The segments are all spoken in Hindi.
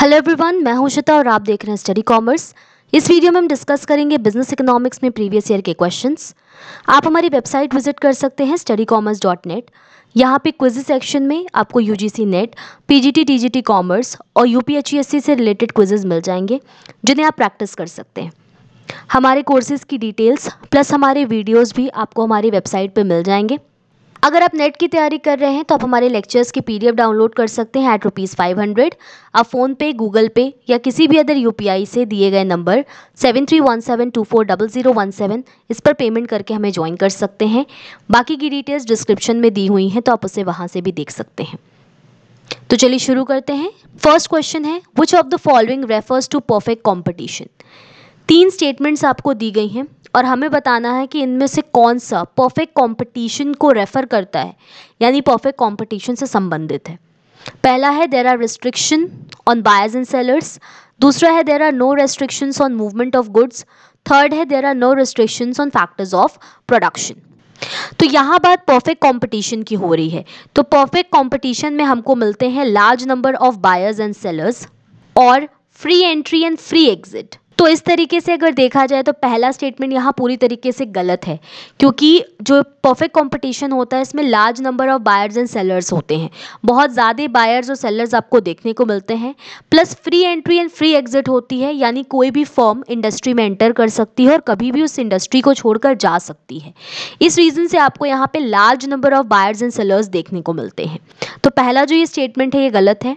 हेलो एवरीवन मैं हूं श्वेता और आप देख रहे हैं स्टडी कॉमर्स इस वीडियो में हम डिस्कस करेंगे बिजनेस इकोनॉमिक्स में प्रीवियस ईयर के क्वेश्चंस आप हमारी वेबसाइट विजिट कर सकते हैं स्टडी कॉमर्स डॉट नेट यहाँ पर क्विज सेक्शन में आपको U G C NET P G T T G T commerce और U P H E S C से रिलेटेड क्विजेज मिल जाएंगे जिन्हें आप प्रैक्टिस कर सकते हैं हमारे कोर्सेज की डिटेल्स प्लस हमारे वीडियोज़ भी आपको हमारी वेबसाइट पर मिल जाएंगे अगर आप नेट की तैयारी कर रहे हैं तो आप हमारे लेक्चर्स की पीडीएफ डाउनलोड कर सकते हैं एट रुपीज़ फाइव हंड्रेड आप फ़ोन पे गूगल पे या किसी भी अदर यूपीआई से दिए गए number seven three one seven two four double zero one seven इस पर पेमेंट करके हमें ज्वाइन कर सकते हैं बाकी की डिटेल्स डिस्क्रिप्शन में दी हुई हैं तो आप उसे वहाँ से भी देख सकते हैं तो चलिए शुरू करते हैं फर्स्ट क्वेश्चन है which of the following refers to perfect competition तीन स्टेटमेंट्स आपको दी गई हैं और हमें बताना है कि इनमें से कौन सा परफेक्ट कंपटीशन को रेफ़र करता है यानी परफेक्ट कंपटीशन से संबंधित है पहला है there are restriction on buyers and sellers दूसरा है there are no restrictions on movement of goods third है there are no restrictions on factors of production तो यहाँ बात परफेक्ट कॉम्पिटिशन की हो रही है तो परफेक्ट कॉम्पिटिशन में हमको मिलते हैं large number of buyers and sellers और free entry and free exit तो इस तरीके से अगर देखा जाए तो पहला स्टेटमेंट यहाँ पूरी तरीके से गलत है क्योंकि जो परफेक्ट कंपटीशन होता है इसमें large number of buyers and sellers होते हैं बहुत ज़्यादा बायर्स और सेलर्स आपको देखने को मिलते हैं plus free entry and free exit होती है यानी कोई भी फॉर्म इंडस्ट्री में एंटर कर सकती है और कभी भी उस इंडस्ट्री को छोड़कर जा सकती है इस रीज़न से आपको यहाँ पर large number of buyers and sellers देखने को मिलते हैं तो पहला जो ये स्टेटमेंट है ये गलत है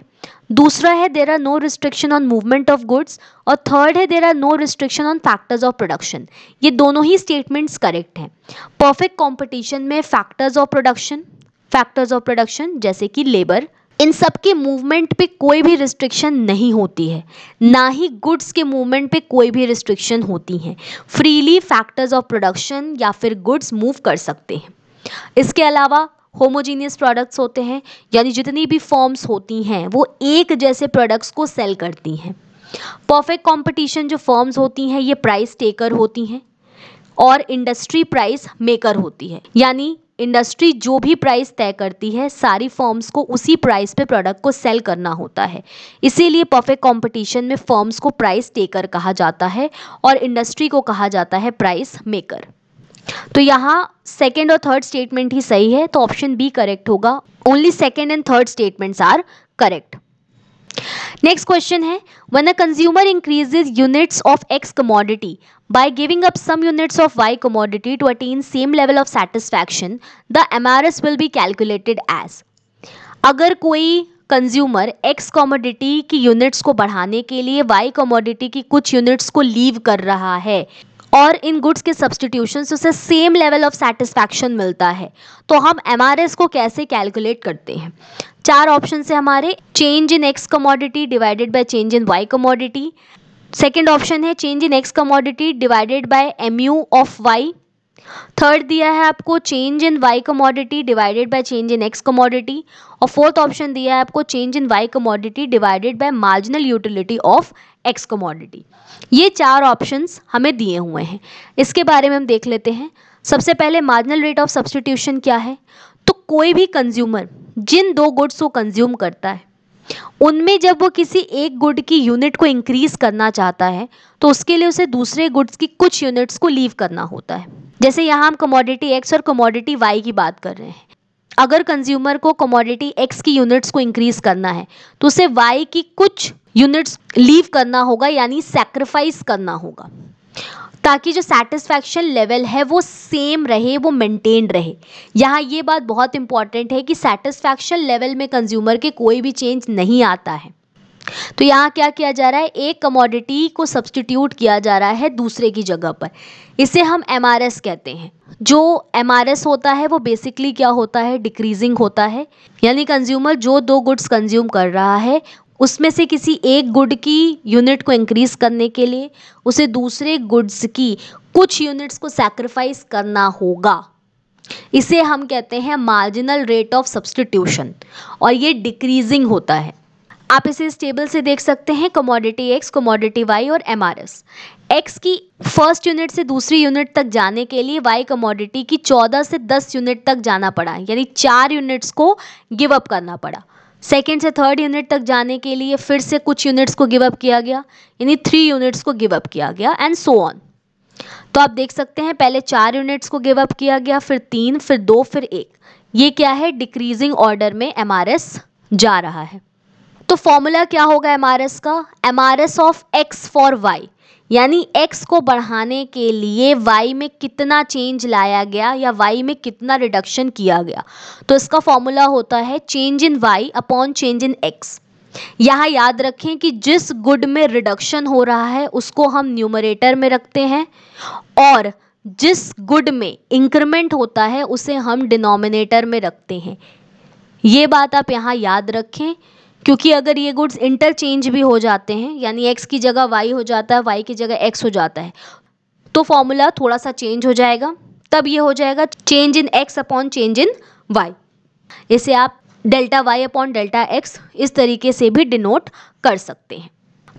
दूसरा है there are no restriction on movement of goods और थर्ड है there are no restriction on factors of production ये दोनों ही स्टेटमेंट्स करेक्ट हैं परफेक्ट कॉम्पिटिशन में factors of production factors of production जैसे कि लेबर इन सब के मूवमेंट पे कोई भी रिस्ट्रिक्शन नहीं होती है ना ही गुड्स के मूवमेंट पे कोई भी रिस्ट्रिक्शन होती हैं फ्रीली फैक्टर्स ऑफ प्रोडक्शन या फिर गुड्स मूव कर सकते हैं इसके अलावा होमोजीनियस प्रोडक्ट्स होते हैं यानी जितनी भी फॉर्म्स होती हैं वो एक जैसे प्रोडक्ट्स को सेल करती हैं परफेक्ट कंपटीशन जो फॉर्म्स होती हैं ये प्राइस टेकर होती हैं और इंडस्ट्री प्राइस मेकर होती है यानी इंडस्ट्री जो भी प्राइस तय करती है सारी फॉर्म्स को उसी प्राइस पे प्रोडक्ट को सेल करना होता है इसीलिए परफेक्ट कंपटीशन में फॉर्म्स को प्राइस टेकर कहा जाता है और इंडस्ट्री को कहा जाता है प्राइस मेकर तो यहाँ सेकेंड और थर्ड स्टेटमेंट ही सही है तो ऑप्शन बी करेक्ट होगा only second and third statements are correct next question है one a consumer increases units of X commodity by giving up some units of y commodity to attain same level of satisfaction the mrs will be calculated as अगर कोई कंज्यूमर एक्स कमोडिटी की यूनिट्स को बढ़ाने के लिए वाई कमोडिटी की कुछ यूनिट्स को लीव कर रहा है और इन गुड्स के सब्सटीट्यूशन से उसे सेम लेवल ऑफ सेटिस्फैक्शन मिलता है तो हम एम को कैसे कैलकुलेट करते हैं चार ऑप्शन से हमारे change in X commodity divided by change in Y commodity second option है change in X commodity divided by M U of Y third दिया है आपको change in Y commodity divided by change in X commodity और फोर्थ ऑप्शन दिया है आपको change in Y commodity divided by marginal utility of X commodity ये चार ऑप्शंस हमें दिए हुए हैं इसके बारे में हम देख लेते हैं सबसे पहले मार्जिनल रेट ऑफ सब्सटीट्यूशन क्या है तो कोई भी कंज्यूमर जिन दो गुड्स को कंज्यूम करता है उनमें जब वो किसी एक गुड की यूनिट को इंक्रीज करना चाहता है तो उसके लिए उसे दूसरे गुड्स की कुछ यूनिट्स को लीव करना होता है जैसे यहाँ हम कमोडिटी एक्स और कमोडिटी वाई की बात कर रहे हैं अगर कंज्यूमर को कमोडिटी एक्स की यूनिट्स को इंक्रीज करना है तो उसे वाई की कुछ यूनिट्स लीव करना होगा यानी सेक्रीफाइस करना होगा ताकि जो सेटिस्फैक्शन लेवल है वो सेम रहे वो मेंटेन रहे यहाँ ये बात बहुत इंपॉर्टेंट है कि सेटिस्फैक्शन लेवल में कंज्यूमर के कोई भी चेंज नहीं आता है तो यहाँ क्या किया जा रहा है एक कमोडिटी को सब्सटीट्यूट किया जा रहा है दूसरे की जगह पर इसे हम एम कहते हैं जो एम होता है वो बेसिकली क्या होता है डिक्रीजिंग होता है यानी कंज्यूमर जो दो गुड्स कंज्यूम कर रहा है उसमें से किसी एक गुड की यूनिट को इंक्रीज़ करने के लिए उसे दूसरे गुड्स की कुछ यूनिट्स को सैक्रिफाइस करना होगा इसे हम कहते हैं मार्जिनल रेट ऑफ सब्सटीट्यूशन और ये डिक्रीजिंग होता है आप इसे इस टेबल से देख सकते हैं कमोडिटी एक्स कमोडिटी वाई और एम आर एस एक्स की फर्स्ट यूनिट से दूसरी यूनिट तक जाने के लिए वाई कमोडिटी की चौदह से दस यूनिट तक जाना पड़ा यानी चार यूनिट्स को गिव अप करना पड़ा सेकेंड से थर्ड यूनिट तक जाने के लिए फिर से कुछ यूनिट्स को गिव अप किया गया यानी थ्री यूनिट्स को गिव अप किया गया एंड सो ऑन तो आप देख सकते हैं पहले चार यूनिट्स को गिव अप किया गया फिर तीन फिर दो फिर एक ये क्या है डिक्रीजिंग ऑर्डर में एम जा रहा है तो फॉर्मूला क्या होगा एम का M of X for Y यानी x को बढ़ाने के लिए y में कितना चेंज लाया गया या y में कितना रिडक्शन किया गया तो इसका फॉर्मूला होता है change in y upon change in x यहाँ याद रखें कि जिस गुड में रिडक्शन हो रहा है उसको हम न्यूमरेटर में रखते हैं और जिस गुड में इंक्रीमेंट होता है उसे हम डिनोमिनेटर में रखते हैं ये बात आप यहाँ याद रखें क्योंकि अगर ये गुड्स इंटरचेंज भी हो जाते हैं यानी एक्स की जगह वाई हो जाता है वाई की जगह एक्स हो जाता है तो फॉर्मूला थोड़ा सा चेंज हो जाएगा तब ये हो जाएगा change in X upon change in Y इसे आप delta Y upon delta X इस तरीके से भी डिनोट कर सकते हैं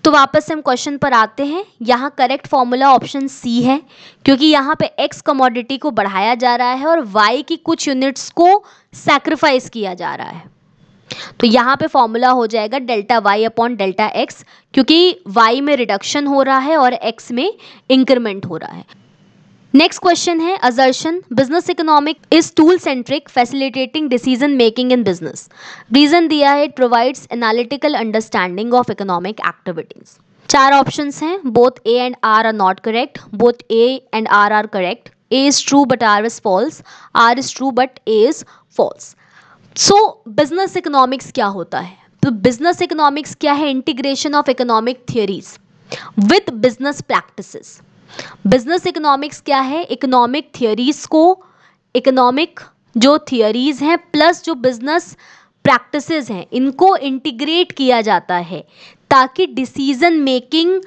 तो वापस हम क्वेश्चन पर आते हैं यहाँ करेक्ट फॉर्मूला ऑप्शन सी है क्योंकि यहाँ पे एक्स कमोडिटी को बढ़ाया जा रहा है और वाई की कुछ यूनिट्स को सैक्रिफाइस किया जा रहा है तो यहाँ पे फॉर्मूला हो जाएगा delta Y upon delta X क्योंकि वाई में रिडक्शन हो रहा है और एक्स में इंक्रीमेंट हो रहा है नेक्स्ट क्वेश्चन है assertion business economic is tool centric facilitating decision making in business reason दिया है it provides analytical understanding of economic activities चार ऑप्शंस हैं both A and R are not correct both A and R are correct A is true but R is false R is true but A is false so business economics क्या होता है तो बिजनेस इकोनॉमिक्स क्या है integration of economic theories with business practices business economics क्या है इकोनॉमिक थियोरीज को इकोनॉमिक जो थियोरीज हैं प्लस जो बिजनेस प्रैक्टिसेस हैं इनको इंटीग्रेट किया जाता है ताकि डिसीजन मेकिंग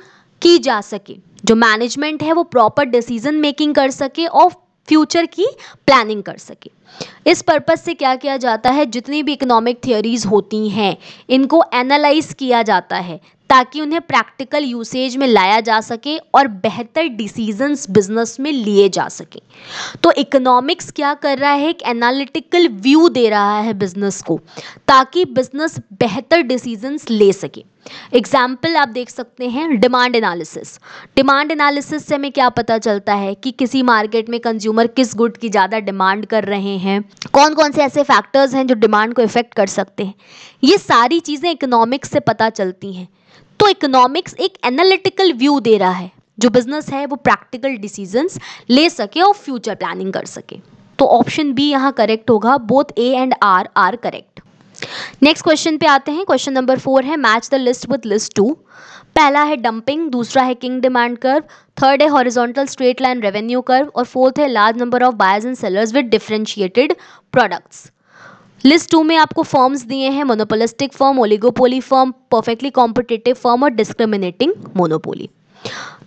की जा सके जो मैनेजमेंट है वो प्रॉपर डिसीजन मेकिंग कर सके और फ्यूचर की प्लानिंग कर सके इस पर्पज़ से क्या किया जाता है जितनी भी इकोनॉमिक थियोरीज़ होती हैं इनको एनालाइज किया जाता है ताकि उन्हें प्रैक्टिकल यूसेज में लाया जा सके और बेहतर डिसीजंस बिजनेस में लिए जा सके तो इकोनॉमिक्स क्या कर रहा है एक एनालिटिकल व्यू दे रहा है बिजनेस को ताकि बिजनेस बेहतर डिसीजंस ले सके एग्जाम्पल आप देख सकते हैं डिमांड एनालिसिस डिमांड एनालिसिस से हमें क्या पता चलता है कि किसी मार्केट में कंज्यूमर किस गुड की ज़्यादा डिमांड कर रहे हैं कौन कौन से ऐसे फैक्टर्स हैं जो डिमांड को इफेक्ट कर सकते हैं ये सारी चीज़ें इकोनॉमिक्स से पता चलती हैं तो इकोनॉमिक्स एक एनालिटिकल व्यू दे रहा है जो बिजनेस है वो प्रैक्टिकल डिसीजंस ले सके और फ्यूचर प्लानिंग कर सके तो ऑप्शन बी यहाँ करेक्ट होगा both A and R are correct next question पे आते हैं क्वेश्चन नंबर फोर है match the list with list two पहला है डंपिंग दूसरा है किंग डिमांड कर्व थर्ड है horizontal straight line revenue curve और फोर्थ है large number of buyers and sellers with differentiated products list two में आपको फॉर्म्स दिए हैं monopolistic firm oligopoly firm perfectly competitive form और डिस्क्रिमिनेटिंग मोनोपोली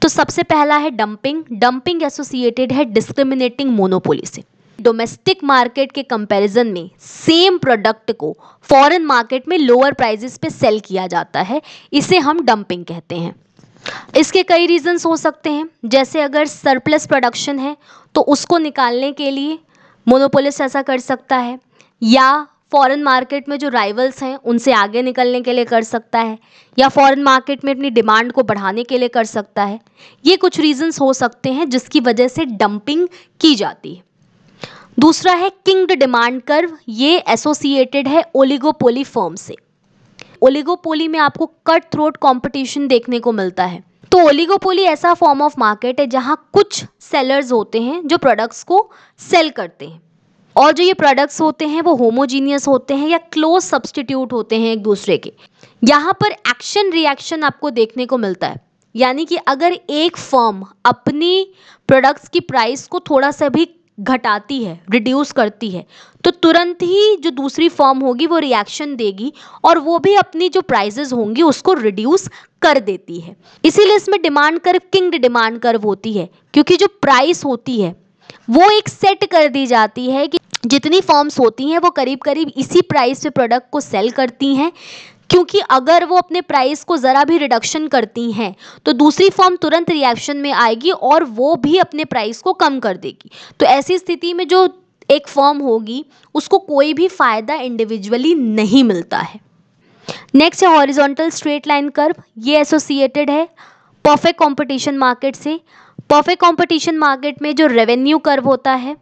तो सबसे पहला है डंपिंग डंपिंग एसोसिएटेड है डिस्क्रिमिनेटिंग मोनोपोली से डोमेस्टिक मार्केट के कंपैरिजन में सेम प्रोडक्ट को फॉरेन मार्केट में लोअर प्राइजेस पे सेल किया जाता है इसे हम डंपिंग कहते हैं इसके कई रीजंस हो सकते हैं जैसे अगर सरप्लस प्रोडक्शन है तो उसको निकालने के लिए मोनोपोलिस ऐसा कर सकता है या फ़ॉरेन मार्केट में जो राइवल्स हैं उनसे आगे निकलने के लिए कर सकता है या फ़ॉरेन मार्केट में अपनी डिमांड को बढ़ाने के लिए कर सकता है ये कुछ रीजंस हो सकते हैं जिसकी वजह से डंपिंग की जाती है दूसरा है किंगड डिमांड कर्व ये एसोसिएटेड है ओलिगोपोली फर्म से ओलिगोपोली में आपको कट थ्रोट कॉम्पिटिशन देखने को मिलता है तो ओलिगोपोली ऐसा फॉर्म ऑफ मार्केट है जहाँ कुछ सेलर्स होते हैं जो प्रोडक्ट्स को सेल करते हैं और जो ये प्रोडक्ट्स होते हैं वो होमोजीनियस होते हैं या क्लोज सब्सटीट्यूट होते हैं एक दूसरे के यहाँ पर एक्शन रिएक्शन आपको देखने को मिलता है यानी कि अगर एक फर्म अपनी प्रोडक्ट्स की प्राइस को थोड़ा सा भी घटाती है रिड्यूस करती है तो तुरंत ही जो दूसरी फर्म होगी वो रिएक्शन देगी और वो भी अपनी जो प्राइजेज होंगी उसको रिड्यूस कर देती है इसीलिए इसमें demand curve kinked demand curve होती है क्योंकि जो प्राइस होती है वो एक सेट कर दी जाती है कि जितनी फॉर्म्स होती हैं वो करीब करीब इसी प्राइस पे प्रोडक्ट को सेल करती हैं क्योंकि अगर वो अपने प्राइस को ज़रा भी रिडक्शन करती हैं तो दूसरी फॉर्म तुरंत रिएक्शन में आएगी और वो भी अपने प्राइस को कम कर देगी तो ऐसी स्थिति में जो एक फॉर्म होगी उसको कोई भी फ़ायदा इंडिविजुअली नहीं मिलता है नेक्स्ट है हॉरिजॉन्टल स्ट्रेट लाइन कर्व ये एसोसिएटेड है परफेक्ट कंपटीशन मार्केट से परफेक्ट कंपटीशन मार्केट में जो रेवेन्यू कर्व होता है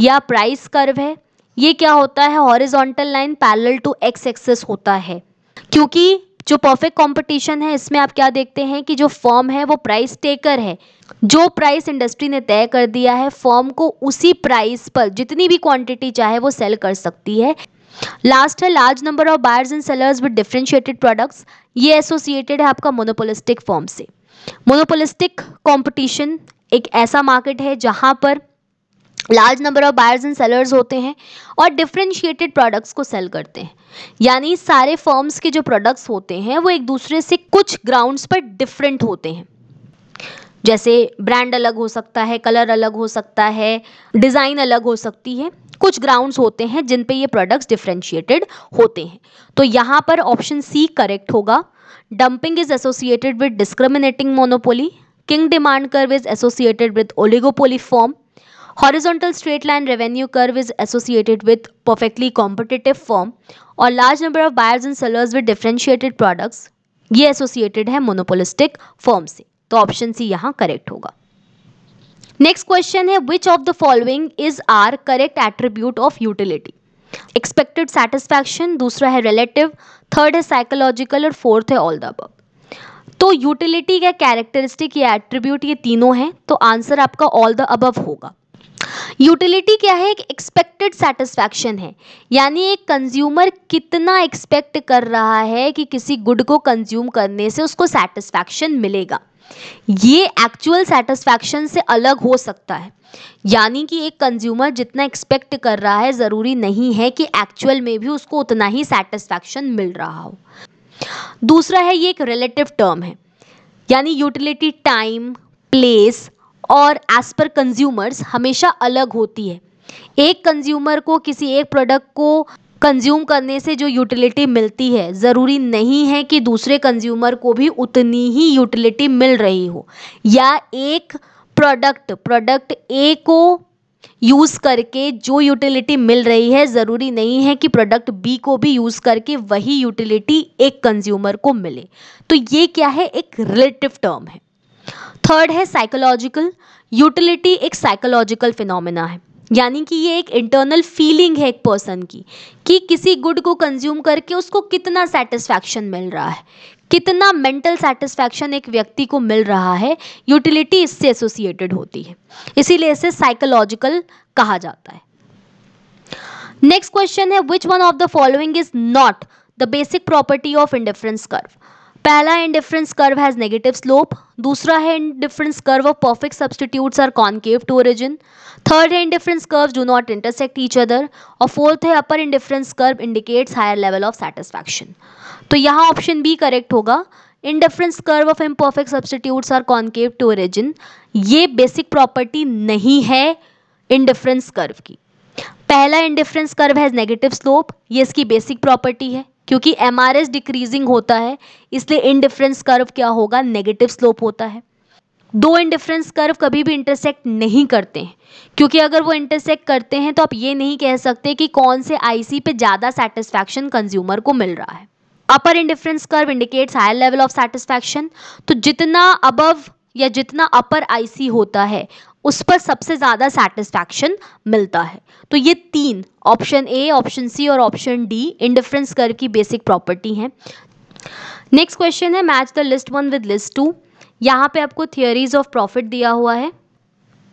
या प्राइस कर्व है ये क्या होता है horizontal line parallel to X axis होता है क्योंकि जो परफेक्ट कंपटीशन है इसमें आप क्या देखते हैं कि जो फॉर्म है वो प्राइस टेकर है जो प्राइस इंडस्ट्री ने तय कर दिया है फॉर्म को उसी प्राइस पर जितनी भी क्वांटिटी चाहे वो सेल कर सकती है लास्ट है large number of buyers and sellers with differentiated products ये एसोसिएटेड है आपका मोनोपोलिस्टिक फॉर्म से मोनोपोलिस्टिक कॉम्पिटिशन एक ऐसा मार्केट है जहाँ पर large number of buyers and sellers होते हैं और डिफ्रेंशिएटेड प्रोडक्ट्स को सेल करते हैं यानी सारे फर्म्स के जो प्रोडक्ट्स होते हैं वो एक दूसरे से कुछ ग्राउंड्स पर डिफरेंट होते हैं जैसे ब्रांड अलग हो सकता है कलर अलग हो सकता है डिज़ाइन अलग हो सकती है कुछ ग्राउंड्स होते हैं जिन पे ये प्रोडक्ट्स डिफ्रेंशिएटेड होते हैं तो यहाँ पर ऑप्शन सी करेक्ट होगा dumping is associated with discriminating monopoly kinked demand curve is associated with oligopoly firm Horizontal straight line revenue curve is associated with perfectly competitive firm और large number of buyers and sellers with differentiated products ये associated है monopolistic firm से तो ऑप्शन सी यहाँ करेक्ट होगा नेक्स्ट क्वेश्चन है which of the following is are correct attribute of utility expected satisfaction दूसरा है रिलेटिव थर्ड है साइकोलॉजिकल और फोर्थ है ऑल द अब तो यूटिलिटी का कैरेक्टरिस्टिक या एट्रीब्यूट ये तीनों हैं तो आंसर आपका ऑल द अबव होगा यूटिलिटी क्या है एक एक्सपेक्टेड सेटिस्फैक्शन है यानी एक कंज्यूमर कितना एक्सपेक्ट कर रहा है कि किसी गुड को कंज्यूम करने से उसको सेटिस्फैक्शन मिलेगा ये एक्चुअल सेटिस्फैक्शन से अलग हो सकता है यानी कि एक कंज्यूमर जितना एक्सपेक्ट कर रहा है ज़रूरी नहीं है कि एक्चुअल में भी उसको उतना ही सेटिस्फैक्शन मिल रहा हो दूसरा है ये एक रिलेटिव टर्म है यानी यूटिलिटी टाइम प्लेस और एज़ पर कंज्यूमर्स हमेशा अलग होती है एक कंज्यूमर को किसी एक प्रोडक्ट को कंज्यूम करने से जो यूटिलिटी मिलती है ज़रूरी नहीं है कि दूसरे कंज्यूमर को भी उतनी ही यूटिलिटी मिल रही हो या एक प्रोडक्ट प्रोडक्ट ए को यूज़ करके जो यूटिलिटी मिल रही है ज़रूरी नहीं है कि प्रोडक्ट बी को भी यूज़ करके वही यूटिलिटी एक कंज्यूमर को मिले तो ये क्या है एक रिलेटिव टर्म है थर्ड है साइकोलॉजिकल यूटिलिटी एक साइकोलॉजिकल फिनोमिना है यानी कि ये एक इंटरनल फीलिंग है एक पर्सन की कि किसी गुड को कंज्यूम करके उसको कितना सेटिस्फैक्शन मिल रहा है कितना मेंटल सेटिस्फैक्शन एक व्यक्ति को मिल रहा है यूटिलिटी इससे एसोसिएटेड होती है इसीलिए इसे साइकोलॉजिकल कहा जाता है नेक्स्ट क्वेश्चन है which one of the following is not the basic property of indifference curve पहला indifference curve has negative slope दूसरा है indifference curve of perfect substitutes are concave to origin third है indifference curve do not intersect each other और फोर्थ है upper indifference curve indicates higher level of satisfaction तो यहाँ ऑप्शन बी करेक्ट होगा indifference curve of imperfect substitutes are concave to origin ये बेसिक प्रॉपर्टी नहीं है इंडिफरेंस कर्व की पहला indifference curve has negative slope ये इसकी बेसिक प्रॉपर्टी है क्योंकि एम डिक्रीजिंग होता है इसलिए इनडिफरेंस कर्व क्या होगा नेगेटिव स्लोप होता है दो इनडिफरेंस कर्व कभी भी इंटरसेक्ट नहीं करते हैं क्योंकि अगर वो इंटरसेक्ट करते हैं तो आप ये नहीं कह सकते कि कौन से आईसी पे ज़्यादा सेटिस्फैक्शन कंज्यूमर को मिल रहा है upper indifference curve indicates higher level of satisfaction तो जितना अबव या जितना अपर आईसी होता है उस पर सबसे ज़्यादा सेटिस्फैक्शन मिलता है तो ये तीन ऑप्शन ए ऑप्शन सी और ऑप्शन डी इंडिफरेंस कर की बेसिक प्रॉपर्टी हैं नेक्स्ट क्वेश्चन है match the list one with list two यहाँ पे आपको थियोरीज ऑफ प्रॉफिट दिया हुआ है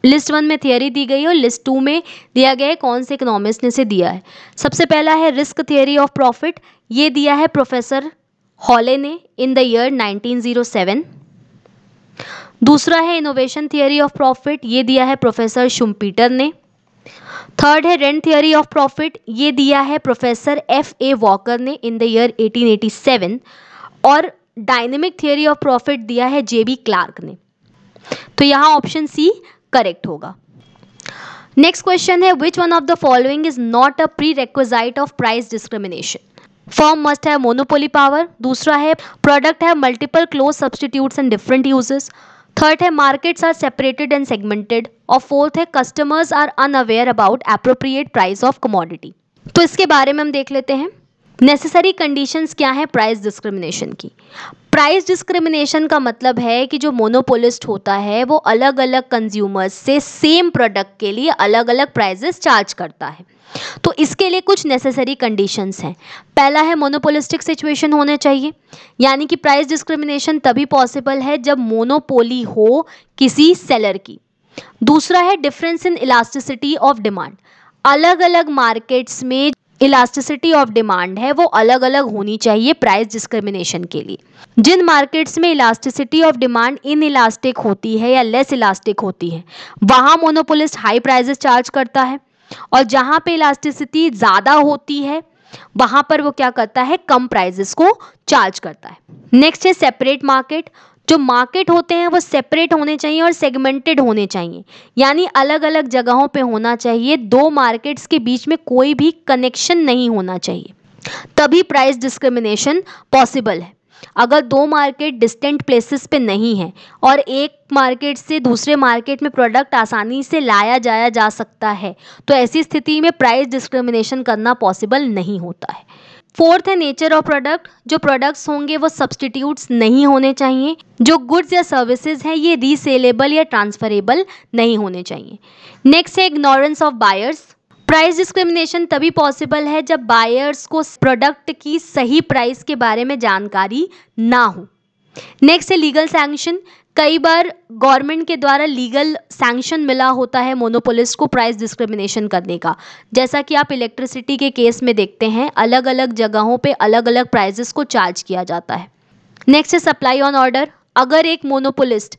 लिस्ट वन में थियोरी दी गई और लिस्ट टू में दिया गया है कौन से इकोनॉमिस्ट ने से दिया है सबसे पहला है रिस्क थियोरी ऑफ प्रॉफिट ये दिया है प्रोफेसर हॉले ने इन द ईयर 1907 दूसरा है इनोवेशन थियरी ऑफ प्रॉफिट ये दिया है प्रोफेसर शुमपीटर ने थर्ड है रेंट थियरी ऑफ प्रॉफिट ये दिया है प्रोफेसर एफ ए वॉकर ने इन द ईयर 1887 और डायनेमिक थियरी ऑफ प्रॉफिट दिया है जे बी क्लार्क ने तो यहाँ ऑप्शन सी करेक्ट होगा नेक्स्ट क्वेश्चन है which one of the following is not a prerequisite of price discrimination firm must है मोनोपोली पावर दूसरा है प्रोडक्ट है multiple close substitutes and different uses third है markets are separated and segmented और फोर्थ है customers are unaware about appropriate price of commodity तो इसके बारे में हम देख लेते हैं नेसेसरी कंडीशंस क्या है प्राइस डिस्क्रिमिनेशन की प्राइस डिस्क्रिमिनेशन का मतलब है कि जो मोनोपोलिस्ट होता है वो अलग अलग कंज्यूमर्स से सेम प्रोडक्ट के लिए अलग अलग प्राइजेस चार्ज करता है तो इसके लिए कुछ नेसेसरी कंडीशंस हैं पहला है मोनोपोलिस्टिक सिचुएशन होने चाहिए यानी कि प्राइस डिस्क्रिमिनेशन तभी पॉसिबल है जब मोनोपोली हो किसी सेलर की दूसरा है difference in elasticity of demand अलग अलग मार्केट्स में इलास्टिसिटी ऑफ डिमांड है वो अलग अलग होनी चाहिए प्राइस डिस्क्रिमिनेशन के लिए जिन मार्केट्स में elasticity of demand inelastic होती है या लेस इलास्टिक होती है वहाँ मोनोपोलिस्ट हाई प्राइजेस चार्ज करता है और जहां पे इलास्टिसिटी ज़्यादा होती है वहां पर वो क्या करता है कम प्राइजेस को चार्ज करता है नेक्स्ट है सेपरेट मार्केट जो मार्केट होते हैं वो सेपरेट होने चाहिए और सेगमेंटेड होने चाहिए यानी अलग अलग जगहों पे होना चाहिए दो मार्केट्स के बीच में कोई भी कनेक्शन नहीं होना चाहिए तभी प्राइस डिस्क्रिमिनेशन पॉसिबल है अगर दो मार्केट डिस्टेंट प्लेसेस पे नहीं है और एक मार्केट से दूसरे मार्केट में प्रोडक्ट आसानी से लाया जाया जा सकता है तो ऐसी स्थिति में प्राइस डिस्क्रिमिनेशन करना पॉसिबल नहीं होता है फोर्थ है नेचर ऑफ प्रोडक्ट जो प्रोडक्ट्स होंगे वो सब्सटीट्यूट्स नहीं होने चाहिए जो गुड्स या सर्विसेज हैं ये रीसेलेबल या ट्रांसफरेबल नहीं होने चाहिए नेक्स्ट है ignorance of buyers price discrimination तभी पॉसिबल है जब बायर्स को प्रोडक्ट की सही प्राइस के बारे में जानकारी ना हो नेक्स्ट है लीगल सैंक्शन कई बार गवर्नमेंट के द्वारा लीगल सैंक्शन मिला होता है मोनोपोलिस्ट को प्राइस डिस्क्रिमिनेशन करने का जैसा कि आप इलेक्ट्रिसिटी के केस में देखते हैं अलग अलग जगहों पे अलग अलग प्राइजेस को चार्ज किया जाता है नेक्स्ट है सप्लाई ऑन ऑर्डर अगर एक मोनोपोलिस्ट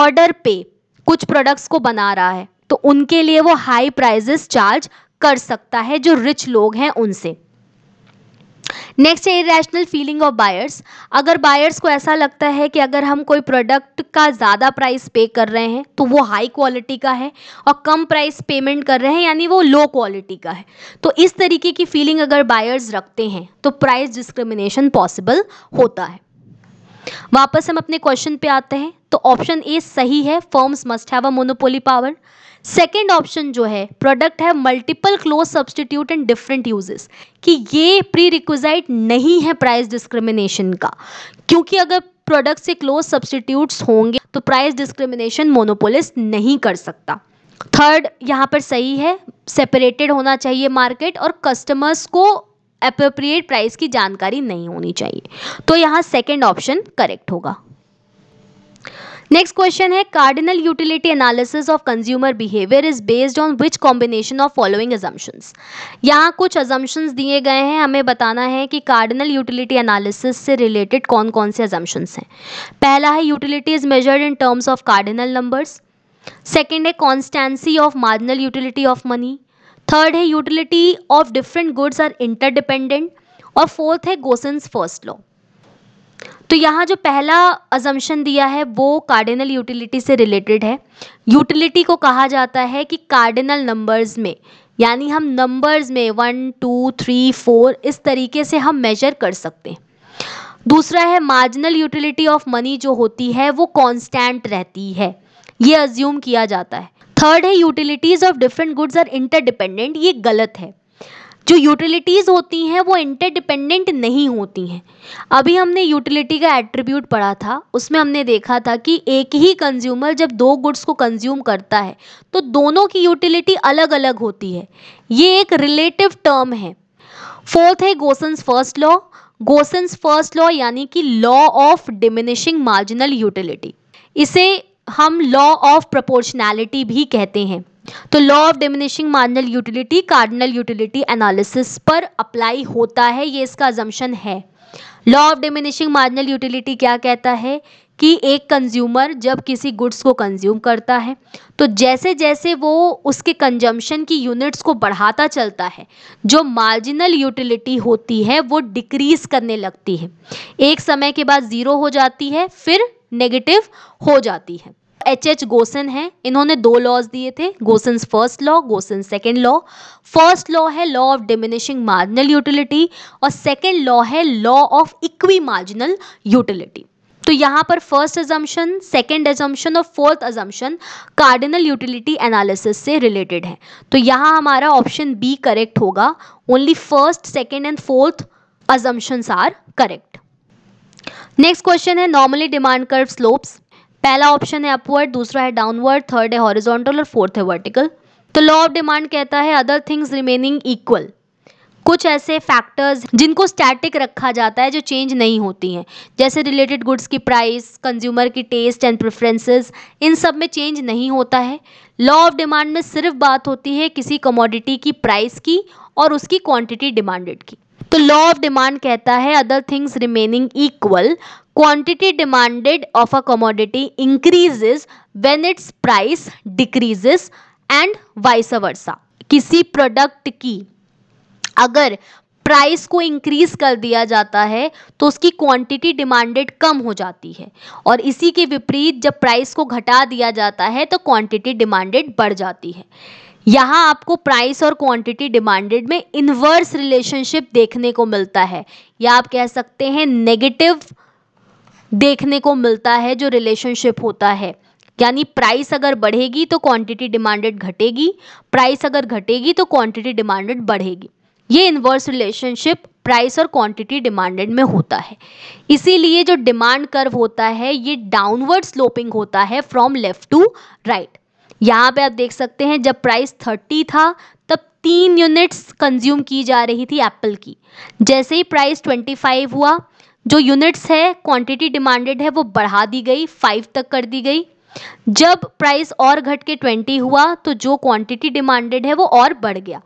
ऑर्डर पे कुछ प्रोडक्ट्स को बना रहा है तो उनके लिए वो हाई प्राइजेस चार्ज कर सकता है जो रिच लोग हैं उनसे नेक्स्ट है इेशनल फीलिंग ऑफ बायर्स अगर बायर्स को ऐसा लगता है कि अगर हम कोई प्रोडक्ट का ज़्यादा प्राइस पे कर रहे हैं तो वो हाई क्वालिटी का है और कम प्राइस पेमेंट कर रहे हैं यानी वो लो क्वालिटी का है तो इस तरीके की फीलिंग अगर बायर्स रखते हैं तो प्राइस डिस्क्रिमिनेशन पॉसिबल होता है वापस हम अपने क्वेश्चन पे आते हैं तो ऑप्शन ए सही है firms must have a monopoly power second option जो है प्रोडक्ट है multiple close substitute and different uses कि ये प्री रिक्विजाइट नहीं है प्राइस डिस्क्रिमिनेशन का क्योंकि अगर प्रोडक्ट से क्लोज सब्सटीट्यूट्स होंगे तो प्राइस डिस्क्रिमिनेशन मोनोपोलिस नहीं कर सकता थर्ड यहाँ पर सही है सेपरेटेड होना चाहिए मार्केट और कस्टमर्स को अप्रोप्रिएट प्राइस की जानकारी नहीं होनी चाहिए तो यहाँ सेकेंड ऑप्शन करेक्ट होगा नेक्स्ट क्वेश्चन है cardinal utility analysis of consumer behaviour is based on which combination of following assumptions यहाँ कुछ एजम्पन्स दिए गए हैं हमें बताना है कि कार्डिनल यूटिलिटी एनालिसिस से रिलेटेड कौन कौन से एजम्पन्स हैं पहला है utility is measured in terms of cardinal numbers second है constancy of marginal utility of money third है utility of different goods are interdependent और फोर्थ है गोसन्स फर्स्ट लॉ तो यहाँ जो पहला अजम्पन दिया है वो कार्डिनल यूटिलिटी से रिलेटेड है यूटिलिटी को कहा जाता है कि कार्डिनल नंबर्स में यानी हम नंबर्स में वन टू थ्री फोर इस तरीके से हम मेजर कर सकते हैं दूसरा है मार्जिनल यूटिलिटी ऑफ मनी जो होती है वो कांस्टेंट रहती है ये अज्यूम किया जाता है थर्ड है utilities of different goods are interdependent ये गलत है जो यूटिलिटीज़ होती हैं वो इंटरडिपेंडेंट नहीं होती हैं अभी हमने यूटिलिटी का एट्रीब्यूट पढ़ा था उसमें हमने देखा था कि एक ही कंज्यूमर जब दो गुड्स को कंज्यूम करता है तो दोनों की यूटिलिटी अलग अलग होती है ये एक रिलेटिव टर्म है फोर्थ है Gossen's first law Gossen's first law यानी कि law of diminishing marginal utility इसे हम लॉ ऑफ प्रपोर्शनैलिटी भी कहते हैं तो law of diminishing marginal utility cardinal utility analysis पर अप्लाई होता है ये इसका अजम्पन है law of diminishing marginal utility क्या कहता है कि एक कंज्यूमर जब किसी गुड्स को कंज्यूम करता है तो जैसे जैसे वो उसके कंजम्पशन की यूनिट्स को बढ़ाता चलता है जो मार्जिनल यूटिलिटी होती है वो डिक्रीज करने लगती है एक समय के बाद ज़ीरो हो जाती है फिर नेगेटिव हो जाती है एच एच गोसन हैं इन्होंने दो लॉज दिए थे Gossen first law Gossen second law first law है law of diminishing marginal utility और सेकेंड लॉ है law of equi marginal utility तो यहाँ पर फर्स्ट एजम्पन सेकेंड एजम्पन और fourth assumption cardinal utility analysis से रिलेटेड है तो यहाँ हमारा ऑप्शन बी करेक्ट होगा only first second and fourth assumptions are correct next question है नॉर्मली डिमांड कर्व स्लोप्स पहला ऑप्शन है अपवर्ड दूसरा है डाउनवर्ड थर्ड है हॉरिजॉन्टल और फोर्थ है वर्टिकल तो लॉ ऑफ डिमांड कहता है अदर थिंग्स रिमेनिंग इक्वल कुछ ऐसे फैक्टर्स जिनको स्टैटिक रखा जाता है जो चेंज नहीं होती हैं जैसे रिलेटेड गुड्स की प्राइस कंज्यूमर की टेस्ट एंड प्रेफरेंसेस इन सब में चेंज नहीं होता है लॉ ऑफ डिमांड में सिर्फ बात होती है किसी कमोडिटी की प्राइस की और उसकी क्वांटिटी डिमांडेड की तो लॉ ऑफ डिमांड कहता है other things remaining equal quantity demanded of a commodity increases when its price decreases and vice versa किसी प्रोडक्ट की अगर प्राइस को इंक्रीज कर दिया जाता है तो उसकी क्वांटिटी डिमांडेड कम हो जाती है और इसी के विपरीत जब प्राइस को घटा दिया जाता है तो क्वांटिटी डिमांडेड बढ़ जाती है यहाँ आपको प्राइस और क्वांटिटी डिमांडेड में इन्वर्स रिलेशनशिप देखने को मिलता है या आप कह सकते हैं नेगेटिव देखने को मिलता है जो रिलेशनशिप होता है यानी प्राइस अगर बढ़ेगी तो क्वांटिटी डिमांडेड घटेगी प्राइस अगर घटेगी तो क्वांटिटी डिमांडेड बढ़ेगी ये इन्वर्स रिलेशनशिप प्राइस और क्वांटिटी डिमांडेड में होता है इसीलिए जो डिमांड कर्व होता है ये डाउनवर्ड स्लोपिंग होता है फ्रॉम लेफ्ट टू राइट यहाँ पे आप देख सकते हैं जब प्राइस थर्टी था तब तीन यूनिट्स कंज्यूम की जा रही थी एप्पल की जैसे ही प्राइस ट्वेंटी फाइव हुआ जो यूनिट्स है क्वांटिटी डिमांडेड है वो बढ़ा दी गई फाइव तक कर दी गई जब प्राइस और घट के ट्वेंटी हुआ तो जो क्वांटिटी डिमांडेड है वो और बढ़ गया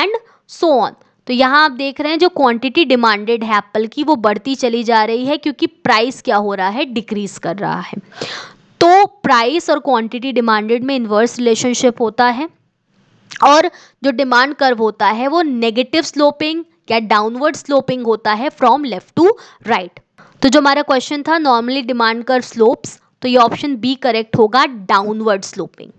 एंड सो ऑन तो यहाँ आप देख रहे हैं जो क्वांटिटी डिमांडेड है एप्पल की वो बढ़ती चली जा रही है क्योंकि प्राइस क्या हो रहा है डिक्रीज कर रहा है तो प्राइस और क्वांटिटी डिमांडेड में इन्वर्स रिलेशनशिप होता है और जो डिमांड कर्व होता है वो नेगेटिव स्लोपिंग या डाउनवर्ड स्लोपिंग होता है फ्रॉम लेफ्ट टू राइट तो जो हमारा क्वेश्चन था नॉर्मली डिमांड कर स्लोप्स तो ये ऑप्शन बी करेक्ट होगा डाउनवर्ड स्लोपिंग